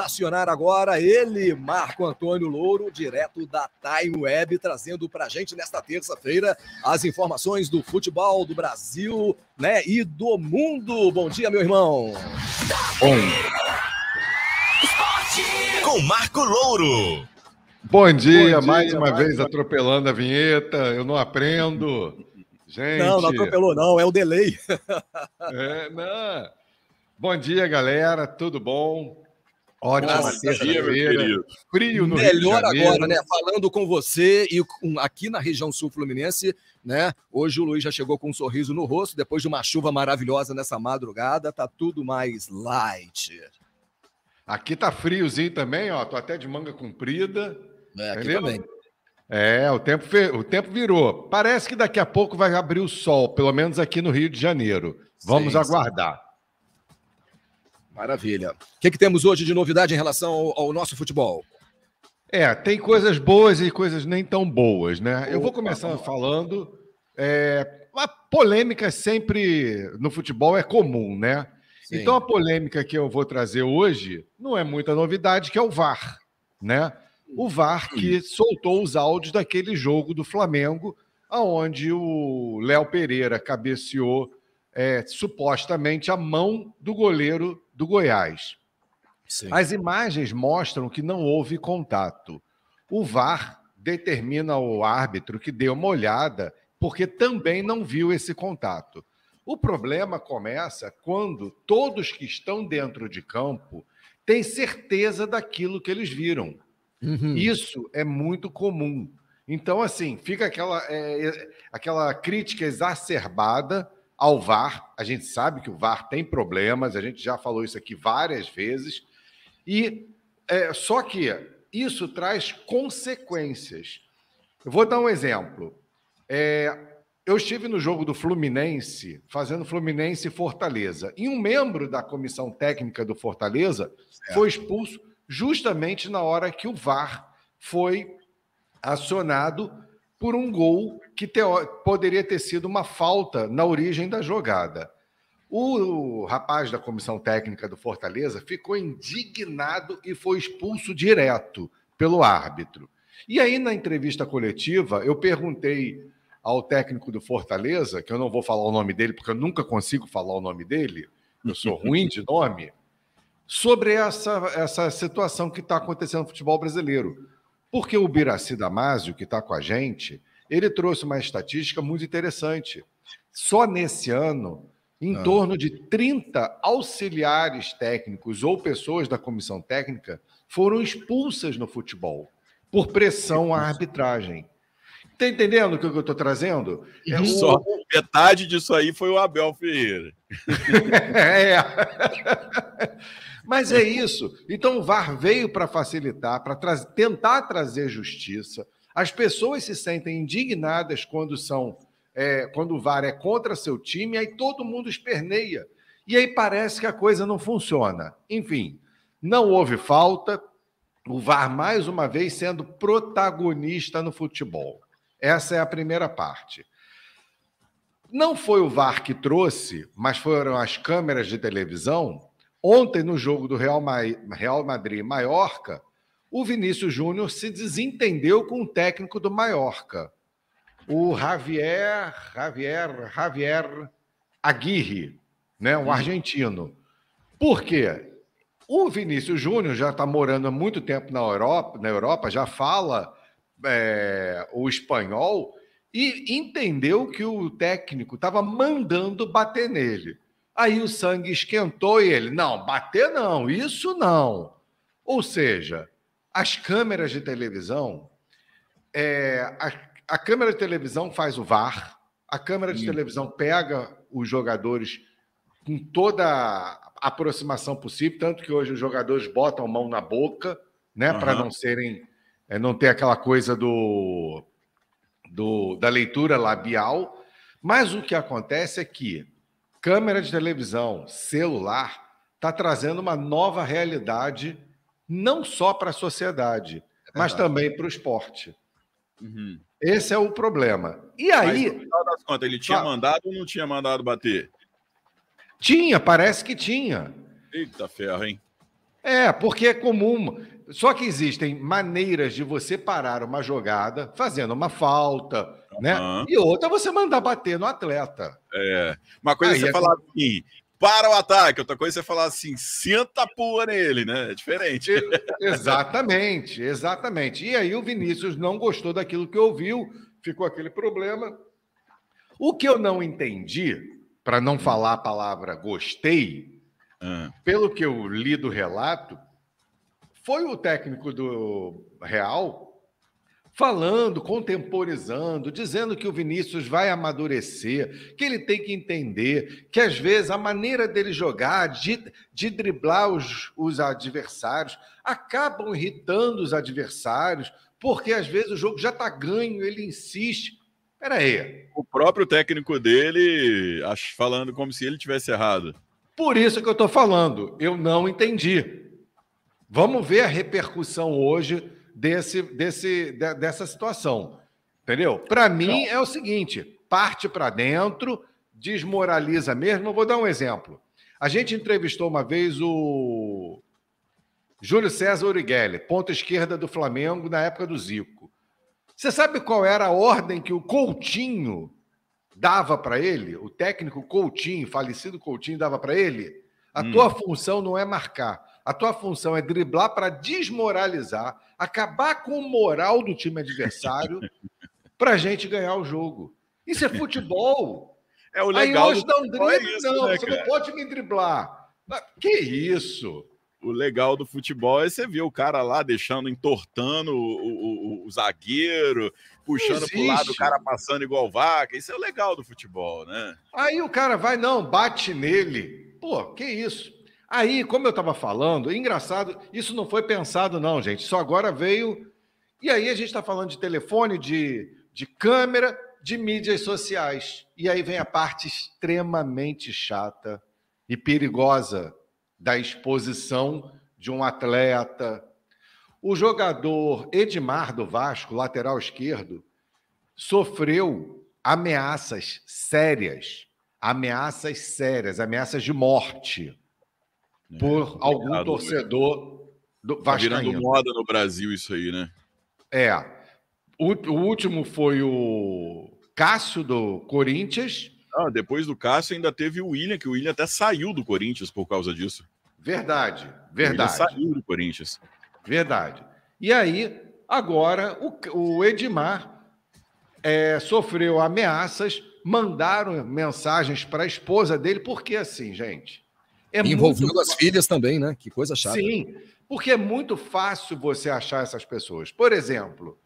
acionar agora ele, Marco Antônio Louro, direto da Time Web, trazendo para gente nesta terça-feira as informações do futebol do Brasil, né, e do mundo. Bom dia, meu irmão. Bom. Com Marco Louro. Bom dia, Bom dia mais uma vez atropelando a vinheta. Eu não aprendo. Gente. Não, não atropelou, não, é o delay. é, não. Bom dia, galera. Tudo bom? Ótima sexta-feira. Frio no Melhor agora, né? Falando com você e com, aqui na região sul fluminense, né? Hoje o Luiz já chegou com um sorriso no rosto depois de uma chuva maravilhosa nessa madrugada. Tá tudo mais light. Aqui tá friozinho também, ó. Tô até de manga comprida. É, aqui entendeu? também. É, o tempo, o tempo virou. Parece que daqui a pouco vai abrir o sol, pelo menos aqui no Rio de Janeiro. Vamos sim, aguardar. Sim. Maravilha. O que, que temos hoje de novidade em relação ao, ao nosso futebol? É, tem coisas boas e coisas nem tão boas, né? Eu vou começar falando. É, a polêmica é sempre no futebol é comum, né? Sim. Então a polêmica que eu vou trazer hoje não é muita novidade, que é o VAR, né? O VAR que hum. soltou os áudios daquele jogo do Flamengo, aonde o Léo Pereira cabeceou é, supostamente a mão do goleiro do Goiás. Sim. As imagens mostram que não houve contato. O VAR determina ao árbitro que deu uma olhada, porque também não viu esse contato. O problema começa quando todos que estão dentro de campo têm certeza daquilo que eles viram. Uhum. Isso é muito comum. Então, assim, fica aquela, é, é aquela crítica exacerbada ao VAR. A gente sabe que o VAR tem problemas, a gente já falou isso aqui várias vezes. E é, só que isso traz consequências. Eu vou dar um exemplo. É, eu estive no jogo do Fluminense, fazendo Fluminense e Fortaleza. E um membro da comissão técnica do Fortaleza certo. foi expulso justamente na hora que o VAR foi acionado por um gol que poderia ter sido uma falta na origem da jogada. O rapaz da comissão técnica do Fortaleza ficou indignado e foi expulso direto pelo árbitro. E aí, na entrevista coletiva, eu perguntei ao técnico do Fortaleza, que eu não vou falar o nome dele, porque eu nunca consigo falar o nome dele, eu sou ruim de nome, sobre essa, essa situação que está acontecendo no futebol brasileiro. Porque o Biraci Damasio, que está com a gente, ele trouxe uma estatística muito interessante. Só nesse ano, em ah. torno de 30 auxiliares técnicos ou pessoas da comissão técnica foram expulsas no futebol por pressão à arbitragem. Tá entendendo o que eu estou trazendo? É um... Uhum. Só metade disso aí foi o Abel Ferreira. é. Mas é isso. Então o VAR veio para facilitar, para tra tentar trazer justiça. As pessoas se sentem indignadas quando são, é, quando o VAR é contra seu time, aí todo mundo esperneia. E aí parece que a coisa não funciona. Enfim, não houve falta. O VAR, mais uma vez, sendo protagonista no futebol. Essa é a primeira parte. Não foi o VAR que trouxe, mas foram as câmeras de televisão. Ontem, no jogo do Real, Ma Real Madrid Maiorca, o Vinícius Júnior se desentendeu com o técnico do Maiorca, o Javier, Javier, Javier Aguirre, né? um hum. argentino. Por quê? O Vinícius Júnior já está morando há muito tempo na Europa, na Europa já fala é, o espanhol e entendeu que o técnico estava mandando bater nele. Aí o sangue esquentou e ele, não, bater não, isso não. Ou seja, as câmeras de televisão, é, a, a, câmera de televisão faz o VAR, a câmera de Sim. televisão pega os jogadores com toda a aproximação possível, tanto que hoje os jogadores botam a mão na boca, né, uhum. para não serem é não ter aquela coisa do, do da leitura labial, mas o que acontece é que câmera de televisão, celular, está trazendo uma nova realidade não só para a sociedade, é mas também para o esporte. Uhum. Esse é o problema. E aí. Mas, no das contas, ele tinha tá... mandado ou não tinha mandado bater? Tinha, parece que tinha. Eita ferro, hein? É, porque é comum. Só que existem maneiras de você parar uma jogada fazendo uma falta, uhum. né? E outra você mandar bater no atleta. É. Uma coisa é Aí, é você é... falar assim, para o ataque, outra coisa é você falar assim, senta a porra nele, né? É diferente. Exatamente, exatamente. E aí o Vinícius não gostou daquilo que ouviu, ficou aquele problema. O que eu não entendi, para não falar a palavra gostei, ah. Pelo que eu li do relato, foi o técnico do Real falando, contemporizando, dizendo que o Vinícius vai amadurecer, que ele tem que entender que às vezes a maneira dele jogar, de, de driblar os, os adversários, acabam irritando os adversários, porque às vezes o jogo já está ganho, ele insiste. Peraí. O próprio técnico dele falando como se ele tivesse errado. Por isso que eu estou falando, eu não entendi. Vamos ver a repercussão hoje desse, desse, de, dessa situação. Entendeu? Para mim é o seguinte: parte para dentro, desmoraliza mesmo. Eu vou dar um exemplo. A gente entrevistou uma vez o Júlio César Urighelli, ponta esquerda do Flamengo na época do Zico. Você sabe qual era a ordem que o Coutinho dava para ele, o técnico Coutinho, falecido Coutinho, dava para ele, a hum. tua função não é marcar. A tua função é driblar para desmoralizar, acabar com o moral do time adversário para a gente ganhar o jogo. Isso é futebol. É o legal. Aí hoje não é drible, é isso, né, não. Né, você não pode me driblar. Que isso? o legal do futebol é você ver o cara lá deixando, entortando o, o, o zagueiro, puxando para o lado, o cara passando igual vaca. Isso é o legal do futebol, né? Aí o cara vai, não, bate nele. Pô, que isso? Aí, como eu tava falando, engraçado, isso não foi pensado, não, gente. Só agora veio. E aí a gente está falando de telefone, de, de câmera, de mídias sociais. E aí vem a parte extremamente chata e perigosa da exposição de um atleta. O jogador Edmar do Vasco, lateral esquerdo, sofreu ameaças sérias, ameaças sérias, ameaças de morte é, por algum né? torcedor do Vasco. Tá virando moda no Brasil isso aí, né? É. O, o último foi o Cássio do Corinthians, não, ah, depois do Cássio ainda teve o William, que o William até saiu do Corinthians por causa disso. Verdade, verdade. saiu do Corinthians. Verdade. E aí, agora, o, o Edmar é, sofreu ameaças, mandaram mensagens para a esposa dele, porque assim, gente. É Envolvendo muito... as filhas também, né? Que coisa chata. Sim, porque é muito fácil você achar essas pessoas. Por exemplo,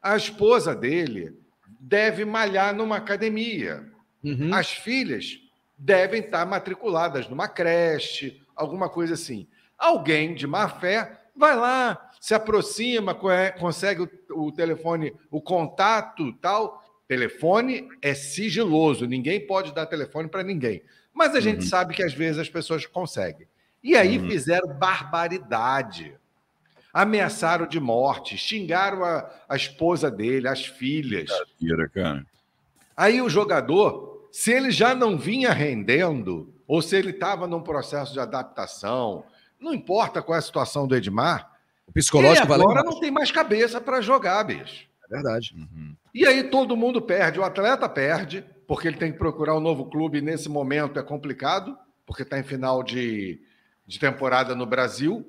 a esposa dele deve malhar numa academia. Uhum. As filhas devem estar matriculadas numa creche, alguma coisa assim. Alguém de má fé vai lá, se aproxima, é, consegue o, telefone, o contato, tal. Telefone é sigiloso, ninguém pode dar telefone para ninguém. Mas a gente uhum. sabe que às vezes as pessoas conseguem. E aí uhum. fizeram barbaridade. Ameaçaram de morte, xingaram a, a esposa dele, as filhas. cara. Aí o jogador se ele já não vinha rendendo, ou se ele estava num processo de adaptação, não importa qual é a situação do Edmar. O psicológico ele agora não tem mais cabeça para jogar, bicho. É verdade. Uhum. E aí todo mundo perde. O atleta perde, porque ele tem que procurar um novo clube. Nesse momento é complicado, porque está em final de, de temporada no Brasil.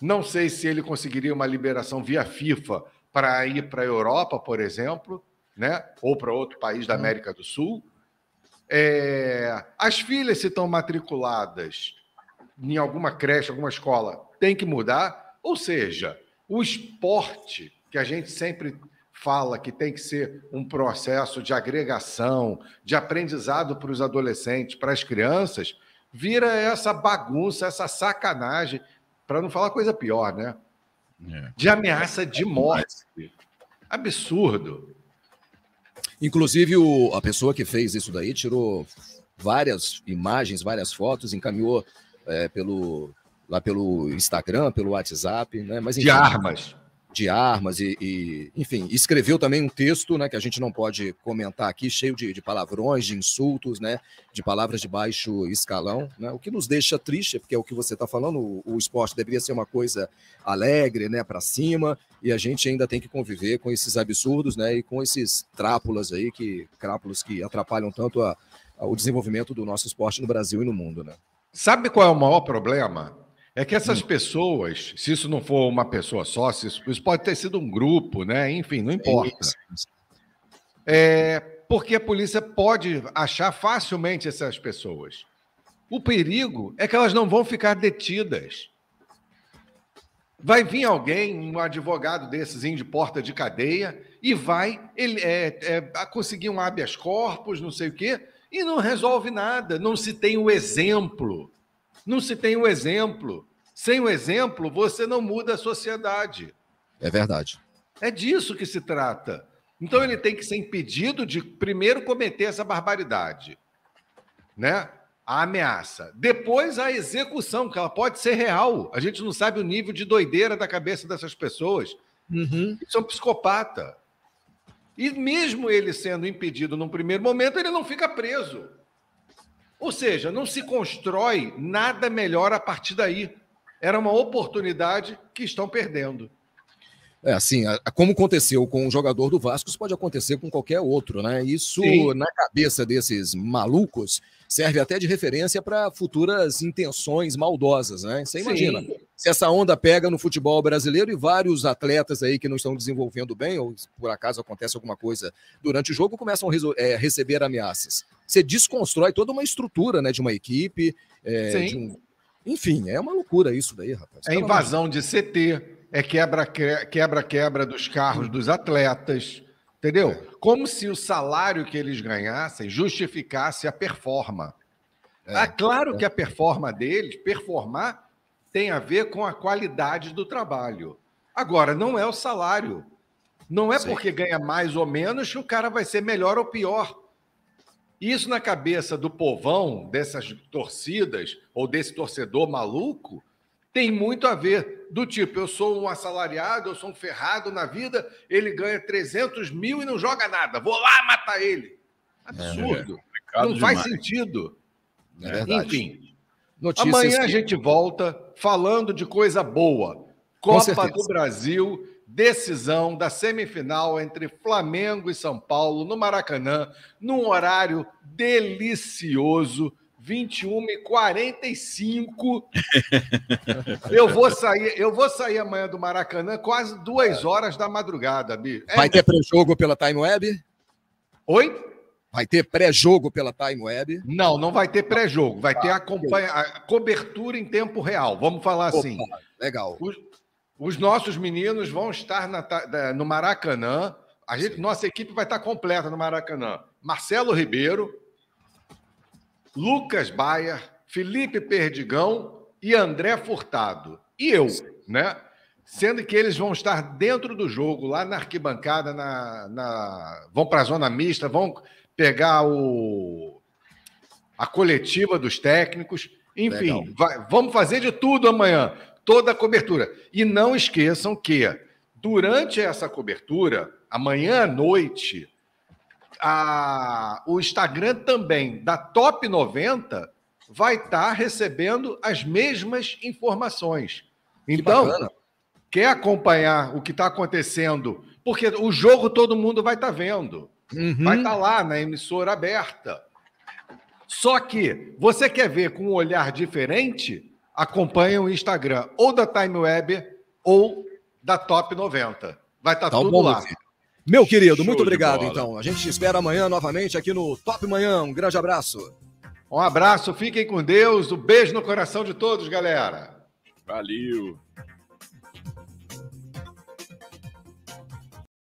Não sei se ele conseguiria uma liberação via FIFA para ir para a Europa, por exemplo, né? ou para outro país da uhum. América do Sul. É, as filhas, se estão matriculadas em alguma creche, alguma escola, tem que mudar. Ou seja, o esporte, que a gente sempre fala que tem que ser um processo de agregação, de aprendizado para os adolescentes, para as crianças, vira essa bagunça, essa sacanagem, para não falar coisa pior, né? É. De ameaça de morte. Absurdo. Inclusive, o, a pessoa que fez isso daí tirou várias imagens, várias fotos, encaminhou é, pelo, lá pelo Instagram, pelo WhatsApp, né? Mas, enfim, de armas de armas e, e, enfim, escreveu também um texto, né, que a gente não pode comentar aqui, cheio de, de, palavrões, de insultos, né, de palavras de baixo escalão, né, o que nos deixa triste, porque é o que você está falando, o, o, esporte deveria ser uma coisa alegre, né, para cima, e a gente ainda tem que conviver com esses absurdos, né, e com esses trápulas aí, que crápulas que atrapalham tanto a, a, o desenvolvimento do nosso esporte no Brasil e no mundo, né. Sabe qual é o maior problema? É que essas hum. pessoas, se isso não for uma pessoa só, se isso, isso pode ter sido um grupo, né? Enfim, não importa. É porque a polícia pode achar facilmente essas pessoas. O perigo é que elas não vão ficar detidas. Vai vir alguém, um advogado desses de porta de cadeia, e vai ele, é, é, conseguir um habeas corpus, não sei o quê, e não resolve nada. Não se tem o exemplo. Não se tem o exemplo. Sem o exemplo, você não muda a sociedade. É verdade. É disso que se trata. Então ele tem que ser impedido de primeiro cometer essa barbaridade, né? A ameaça. Depois a execução, que ela pode ser real. A gente não sabe o nível de doideira da cabeça dessas pessoas. Uhum. psicopatas. É psicopata. E mesmo ele sendo impedido num primeiro momento, ele não fica preso. Ou seja, não se constrói nada melhor a partir daí era uma oportunidade que estão perdendo. É, assim, como aconteceu com um jogador do Vasco, isso pode acontecer com qualquer outro, né? Isso, Sim. na cabeça desses malucos, serve até de referência para futuras intenções maldosas, né? Você imagina, Sim. se essa onda pega no futebol brasileiro e vários atletas aí que não estão desenvolvendo bem, ou por acaso acontece alguma coisa durante o jogo, começam a é, receber ameaças. Você desconstrói toda uma estrutura, né, de uma equipe, é, de um enfim, é uma loucura isso daí, rapaz. É invasão de CT, é quebra-quebra dos carros hum. dos atletas, entendeu? É. Como se o salário que eles ganhassem justificasse a performance. É. Ah, claro é. que a performance deles, performar, tem a ver com a qualidade do trabalho. Agora, não é o salário. Não é Sim. porque ganha mais ou menos que o cara vai ser melhor ou pior. Isso na cabeça do povão, dessas torcidas, ou desse torcedor maluco, tem muito a ver. Do tipo, eu sou um assalariado, eu sou um ferrado na vida, ele ganha 300 mil e não joga nada, vou lá matar ele. Absurdo. É, é não faz sentido. É Enfim. Notícias Amanhã que... a gente volta falando de coisa boa. Copa do Brasil, decisão da semifinal entre Flamengo e São Paulo no Maracanã, num horário delicioso. 21 h 45. eu vou sair, eu vou sair amanhã do Maracanã quase duas horas da madrugada, Bi. É... Vai ter pré-jogo pela Time Web? Oi? Vai ter pré-jogo pela Time Web? Não, não vai ter pré-jogo, vai ter ah, cobertura em tempo real. Vamos falar Opa, assim. Legal. Os nossos meninos vão estar na, no Maracanã. A gente, nossa equipe vai estar completa no Maracanã. Marcelo Ribeiro, Lucas Baia, Felipe Perdigão e André Furtado. E eu, né? Sendo que eles vão estar dentro do jogo, lá na arquibancada, na, na... vão para a zona mista, vão pegar o... a coletiva dos técnicos. Enfim, vai... vamos fazer de tudo amanhã toda a cobertura. E não esqueçam que, durante essa cobertura, amanhã à noite, a, o Instagram também da Top 90 vai estar tá recebendo as mesmas informações. Então, quer acompanhar o que está acontecendo? Porque o jogo todo mundo vai estar tá vendo. Uhum. Vai estar tá lá na emissora aberta. Só que você quer ver com um olhar diferente? Acompanhem o Instagram ou da Time Web ou da Top 90. Vai estar tá, tá tudo bom, lá. Meu querido, Show muito obrigado. Então, a gente te espera amanhã novamente aqui no Top Manhã. Um grande abraço. Um abraço, fiquem com Deus. Um beijo no coração de todos, galera. Valeu.